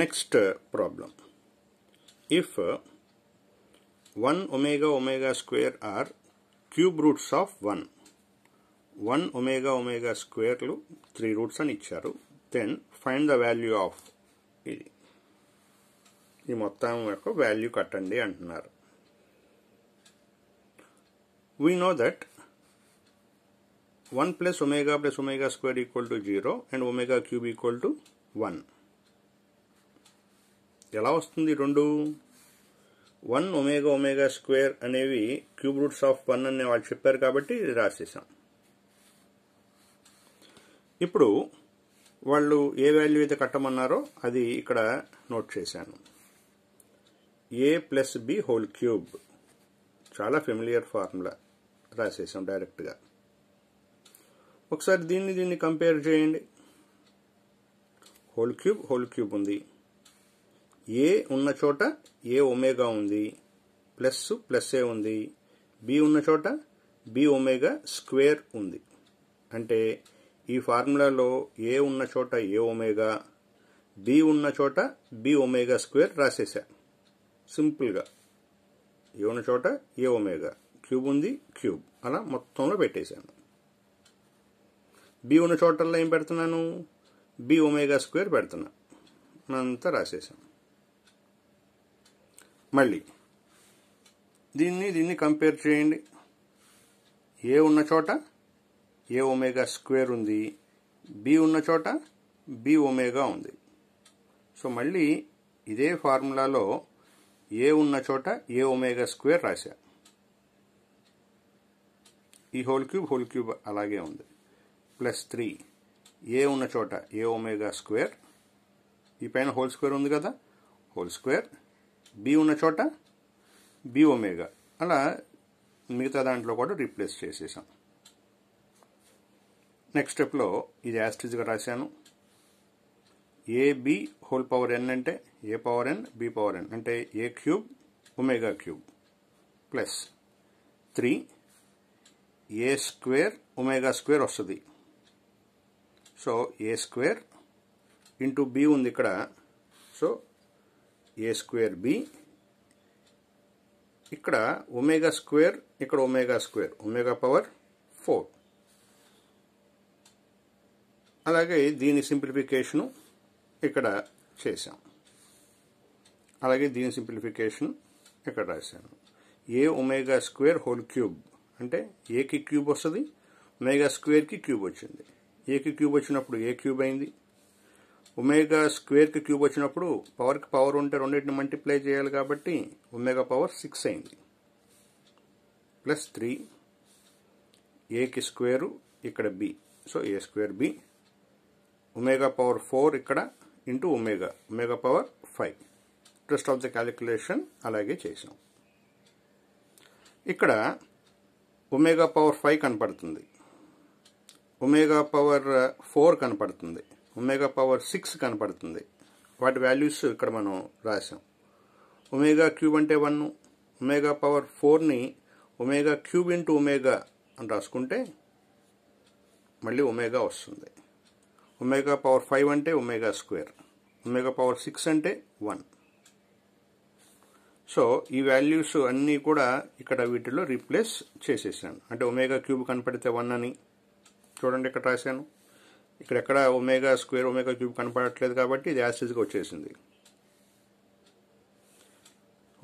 next uh, problem if uh, 1 omega omega square are cube roots of 1 1 omega omega square lo 3 roots an icharu then find the value of idi ee mottham yokka value kattandi antunnaru we know that 1 plus omega plus omega square equal to 0 and omega cube equal to 1 ఎలా వస్తుంది రెండు one omega omega square అనేవి cube roots of one అనే వాళ్ళు చెప్పారు కాబట్టి రాసేసాం ఇప్పుడు వాళ్ళు ఏ వాల్యూ అయితే కట్టమన్నారో అది ఇక్కడ నోట్ చేశాను a plus b whole cube చాలా ఫెమిలియర్ ఫార్ములా రాసేసాం డైరెక్ట్గా ఒకసారి దీన్ని దీన్ని కంపేర్ చేయండి హోల్ క్యూబ్ హోల్ క్యూబ్ ఉంది ఏ ఉన్న చోట ఏ ఒమేగా ఉంది ప్లస్ ప్లస్ ఏ ఉంది బి ఉన్న చోట బి ఒమేగా స్క్వేర్ ఉంది అంటే ఈ ఫార్ములాలో ఏ ఉన్న చోట ఏ ఒమేగా బి ఉన్న చోట బి ఒమేగా స్క్వేర్ రాసేసా సింపుల్గా ఏ ఉన్న చోట ఏ ఒమేగా క్యూబ్ ఉంది క్యూబ్ అలా మొత్తంలో పెట్టేశాను బి ఉన్న చోటల్లో ఏం పెడుతున్నాను బి ఒమేగా స్క్వేర్ పెడుతున్నా అంతా రాసేసాను మళ్ళీ దీన్ని దీన్ని కంపేర్ చేయండి ఏ ఉన్న చోట ఏ ఒమేగా స్క్వేర్ ఉంది బి ఉన్న చోట బి ఒమేగా ఉంది సో మళ్ళీ ఇదే ఫార్ములాలో ఏ ఉన్న చోట ఏ ఒమేగా స్క్వేర్ రాశా ఈ హోల్ క్యూబ్ హోల్ క్యూబ్ అలాగే ఉంది ప్లస్ త్రీ ఏ ఉన్న చోట ఏ ఒమేగా స్క్వేర్ ఈ పైన హోల్ స్క్వేర్ ఉంది కదా హోల్ స్క్వేర్ బి ఉన్న చోట బి ఒమేగా అలా మిగతా దాంట్లో కూడా రీప్లేస్ చేసేసాం నెక్స్ట్ స్టెప్లో ఇది యాస్టిజ్గా రాశాను ఏబి హోల్ పవర్ ఎన్ అంటే a power n b power n అంటే a cube omega cube plus three a square omega square వస్తుంది so a square into b ఉంది ఇక్కడ సో ఏ స్క్వేర్ బి ఇక్కడ ఒమేగా స్క్వేర్ ఇక్కడ omega square omega power four అలాగే దీని సింప్లిఫికేషను ఇక్కడ చేశాం అలాగే దీని సింప్లిఫికేషన్ ఇక్కడ రాశాను a omega square whole cube అంటే ఏకి క్యూబ్ వస్తుంది ఒమేగా స్క్వేర్కి క్యూబ్ వచ్చింది ఏకి క్యూబ్ వచ్చినప్పుడు ఏ క్యూబ్ అయింది ఒమేగా స్క్వేర్కి క్యూబ్ వచ్చినప్పుడు పవర్కి పవర్ ఉంటే రెండింటిని మల్టిప్లై చేయాలి కాబట్టి ఒమేగా పవర్ సిక్స్ అయింది ప్లస్ త్రీ ఏకి స్క్వేరు ఇక్కడ b so a square b omega power four ఇక్కడ into omega omega power five trust of the calculation అలాగే చేసాం ఇక్కడ ఒమేగా పవర్ ఫైవ్ కనపడుతుంది ఒమేగా పవర్ ఫోర్ కనపడుతుంది ఒమేగా పవర్ సిక్స్ కనపడుతుంది వాటి వాల్యూస్ ఇక్కడ మనం రాసాం ఒమేగా క్యూబ్ అంటే వన్ ఒమేగా పవర్ ఫోర్ని ఒమేగా క్యూబ్ ఇంటూ ఒమేగా అని రాసుకుంటే మళ్ళీ ఒమేగా వస్తుంది ఒమేగా పవర్ ఫైవ్ అంటే omega square omega power six అంటే వన్ సో ఈ వాల్యూస్ అన్నీ కూడా ఇక్కడ వీటిలో రీప్లేస్ చేసేసాను అంటే ఒమేగా క్యూబ్ కనపడితే వన్ అని చూడండి ఇక్కడ రాశాను ఇక్కడ ఎక్కడ ఒమేగా స్క్వేర్ ఒమేగా క్యూబ్ కనపడట్లేదు కాబట్టి ఇది యాసిడ్గా వచ్చేసింది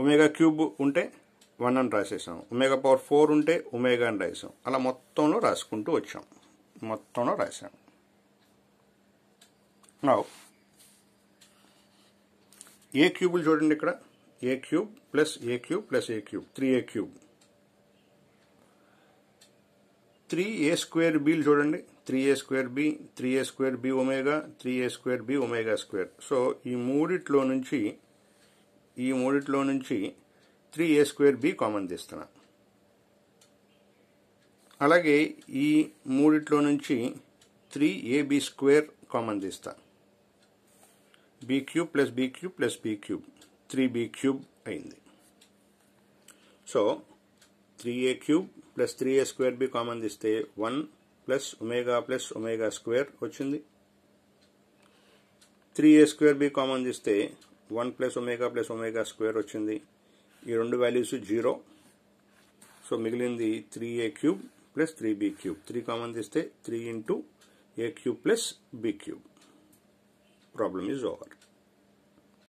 ఒమేగా క్యూబ్ ఉంటే వన్ అని రాసేసాం ఒమేగా పవర్ ఫోర్ ఉంటే ఒమేగా అని రాసాం అలా మొత్తంలో రాసుకుంటూ వచ్చాం మొత్తంలో రాసాం ఏ క్యూబులు చూడండి ఇక్కడ a cube plus a cube plus a cube three a cube three a square బీలు చూడండి three a square b three a square b omega three a square b omega square so ఈ మూడిట్లో నుంచి ఈ మూడిట్లో నుంచి three a square b common తీస్తున్నా అలాగే ఈ మూడిట్లో నుంచి త్రీ ఏబి స్క్వేర్ కామన్ తీస్తా b cube plus b cube plus b cube three b cube అయింది so three a cube plus three a square b common తీస్తే one plus omega plus omega square వచ్చింది three a square b common తీస్తే one plus omega plus omega square వచ్చింది ఈ రెండు values zero so మిగిలింది three a cube plus three b cube three common తీస్తే three into a cube plus b cube problem is over